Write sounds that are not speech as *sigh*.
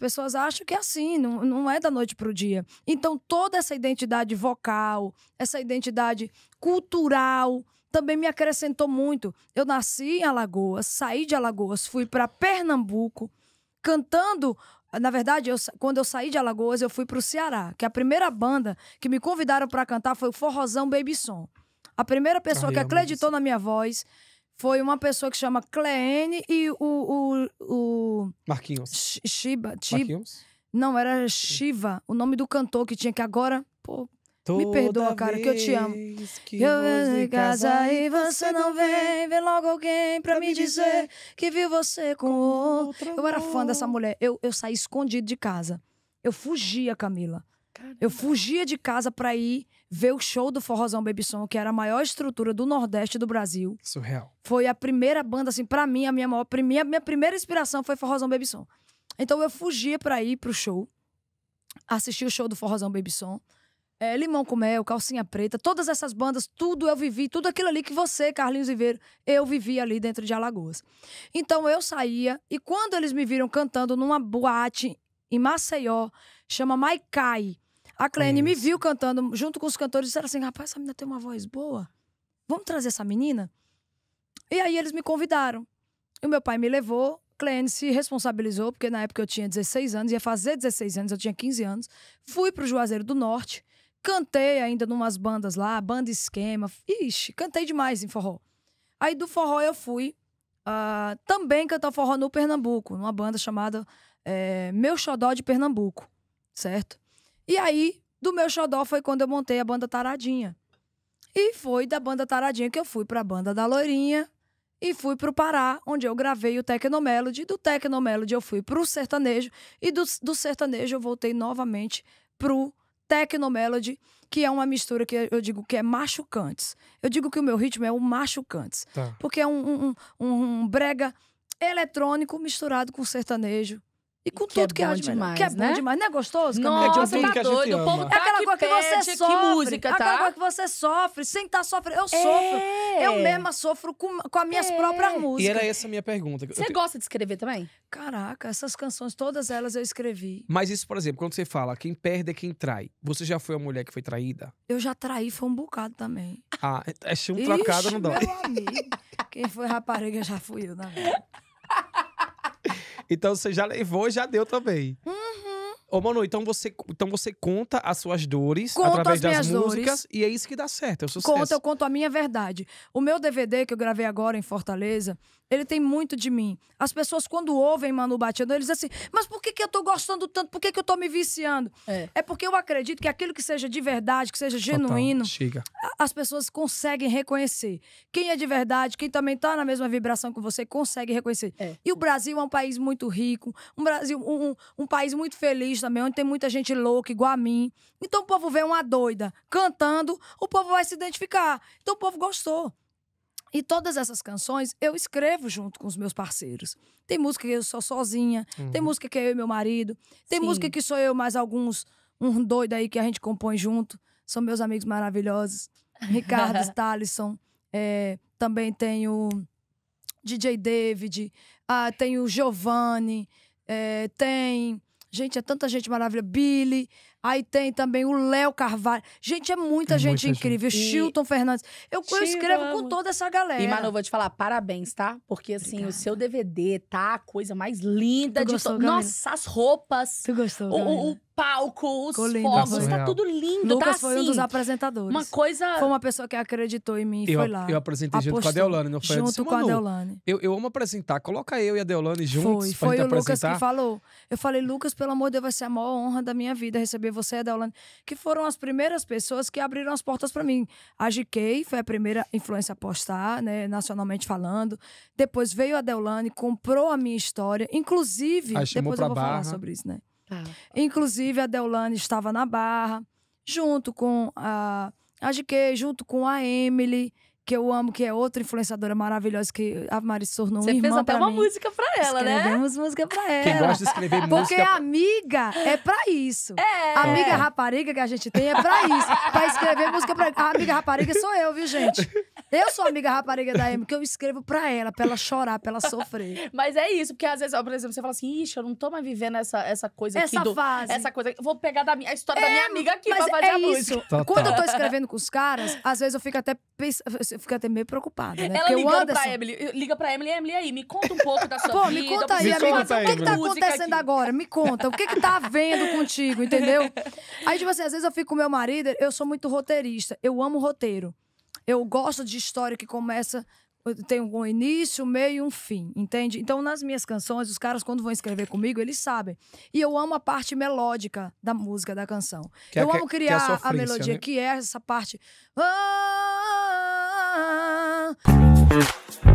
pessoas acham que é assim, não, não é da noite para o dia. Então, toda essa identidade vocal, essa identidade cultural, também me acrescentou muito. Eu nasci em Alagoas, saí de Alagoas, fui para Pernambuco, cantando. Na verdade, eu, quando eu saí de Alagoas, eu fui para o Ceará, que a primeira banda que me convidaram para cantar foi o Forrozão Baby Song. A primeira pessoa Ai, que acreditou isso. na minha voz foi uma pessoa que chama Cleene e o. o, o Marquinhos. Shiba. Marquinhos? Não, era Shiva, o nome do cantor que tinha, que agora. Pô, Toda me perdoa, cara, que eu te amo. Que eu venho de casa e você não vem. Vem logo alguém pra, pra me dizer, dizer que viu você com outro. Eu era fã dessa mulher. Eu, eu saí escondido de casa. Eu fugia, Camila. Caramba. Eu fugia de casa para ir ver o show do Forrozão Baby Som, que era a maior estrutura do Nordeste do Brasil. Surreal. Foi a primeira banda, assim, para mim, a minha maior. Minha, minha primeira inspiração foi Forrozão Baby Som. Então eu fugia para ir pro show, assistir o show do Forrozão Baby Som. É, eh, Limão com Mel, Calcinha Preta, todas essas bandas, tudo eu vivi, tudo aquilo ali que você, Carlinhos Viveiro, eu vivi ali dentro de Alagoas. Então eu saía e quando eles me viram cantando numa boate em Maceió, chama Maikai. A Clene me viu cantando junto com os cantores e disseram assim: rapaz, essa menina tem uma voz boa. Vamos trazer essa menina? E aí eles me convidaram. E o meu pai me levou. Clene se responsabilizou, porque na época eu tinha 16 anos, ia fazer 16 anos, eu tinha 15 anos. Fui pro Juazeiro do Norte, cantei ainda numas bandas lá, banda esquema. Ixi, cantei demais em forró. Aí do forró eu fui uh, também cantar forró no Pernambuco, numa banda chamada é, Meu Xodó de Pernambuco, certo? E aí, do Meu Xodó foi quando eu montei a banda Taradinha. E foi da banda Taradinha que eu fui pra banda da Loirinha e fui pro Pará, onde eu gravei o Tecnomelody. Do Tecnomelody eu fui pro sertanejo e do, do sertanejo eu voltei novamente pro Tecnomelody, que é uma mistura que eu digo que é machucantes. Eu digo que o meu ritmo é o machucantes, tá. porque é um um, um, um brega eletrônico misturado com sertanejo, e com tudo é que é demais, Que é né? né? É bom demais. Não é gostoso? Nossa, Nossa é tá que doido. O povo tá é aquela que coisa que pede, você sofre. Que música, tá? Aquela coisa que você sofre. Sem estar tá sofrendo. Eu sofro. É. Eu mesma sofro com, com as minhas próprias músicas. E era essa a minha pergunta. Você gosta de escrever também? Caraca, essas canções, todas elas eu escrevi. Mas isso, por exemplo, quando você fala quem perde é quem trai. Você já foi a mulher que foi traída? Eu já traí, foi um bocado também. Ah, é um trocado, não dói. Quem foi rapariga já fui eu, na verdade. Então você já levou, e já deu também. Hum. Ô, Manu, então você, então você conta as suas dores conto através das músicas dores. e é isso que dá certo, é o sucesso. Conto, eu conto a minha verdade. O meu DVD que eu gravei agora em Fortaleza, ele tem muito de mim. As pessoas quando ouvem Manu batendo, eles dizem assim, mas por que, que eu tô gostando tanto? Por que, que eu tô me viciando? É. é porque eu acredito que aquilo que seja de verdade, que seja genuíno, chega. as pessoas conseguem reconhecer. Quem é de verdade, quem também tá na mesma vibração que você, consegue reconhecer. É. E o Brasil é um país muito rico, um Brasil, um, um, um país muito feliz, também, onde tem muita gente louca, igual a mim. Então o povo vê uma doida cantando, o povo vai se identificar. Então o povo gostou. E todas essas canções eu escrevo junto com os meus parceiros. Tem música que eu sou sozinha, uhum. tem música que é eu e meu marido, tem Sim. música que sou eu mais alguns, um doido aí que a gente compõe junto. São meus amigos maravilhosos. *laughs* Ricardo Stallison. É, também tenho DJ David, ah, tem o Giovanni, é, tem Gente, é tanta gente maravilhosa. Billy. Aí tem também o Léo Carvalho. Gente, é muita é gente muita incrível. Gente. Chilton Fernandes. Eu, Chilton, eu escrevo com toda essa galera. E, Manu, vou te falar, parabéns, tá? Porque, assim, Obrigada. o seu DVD tá a coisa mais linda tu de gostou, Nossa, as roupas. Tu gostou, o, o palco, os lindo, fogos, tá tudo lindo. Lucas tá foi um dos assim, apresentadores. Uma coisa. Foi uma pessoa que acreditou em mim e foi lá. Eu apresentei junto com a Deolane, não foi? Junto com a Deolane. Eu, eu amo apresentar. Coloca eu e a Deolane juntos. Foi, foi o Lucas que falou. Eu falei, Lucas, pelo amor de Deus, vai ser a maior honra da minha vida receber você e a Deolane. Que foram as primeiras pessoas que abriram as portas para mim. A GK foi a primeira influência a postar, né? Nacionalmente falando. Depois veio a Deolane, comprou a minha história. Inclusive, depois eu vou barra. falar sobre isso, né? Tá. Inclusive, a Deolane estava na barra, junto com a, a GK, junto com a Emily, que eu amo, que é outra influenciadora maravilhosa, que a Mari se tornou Você um fez até uma mim. música pra ela, Escrevemos né? Escrevemos música pra ela. Quem gosta de escrever música... Porque amiga é pra isso. É. amiga é. rapariga que a gente tem é pra isso. pra escrever música pra... A amiga rapariga sou eu, viu, gente? Eu sou amiga rapariga da Emma, que eu escrevo pra ela, pra ela chorar, pra ela sofrer. *laughs* Mas é isso, porque às vezes, ó, por exemplo, você fala assim, ixi, eu não tô mais vivendo essa, essa coisa essa aqui. Essa fase. Essa coisa Vou pegar da minha, a história é, da minha é, amiga aqui mas pra fazer é a Isso. Total. Tá, tá. Quando eu tô escrevendo com os caras, às vezes eu fico até, eu fico até meio preocupada, né? Ela porque ligando Anderson... pra assim. Emily, liga pra Emily, Emily aí, me conta um pouco da *laughs* sua Pô, vida. Pô, me conta aí, amiga, o que que tá acontecendo aqui. agora? Me conta, o que que tá havendo contigo, entendeu? *laughs* Aí, tipo assim, às vezes eu fico com meu marido, eu sou muito roteirista, eu amo roteiro. Eu gosto de história que começa tem um início, meio e um fim, entende? Então, nas minhas canções, os caras, quando vão escrever comigo, eles sabem. E eu amo a parte melódica da música, da canção. Que é eu é, amo criar que é a, a, melodia, né? que é essa parte. Ah, ah, ah,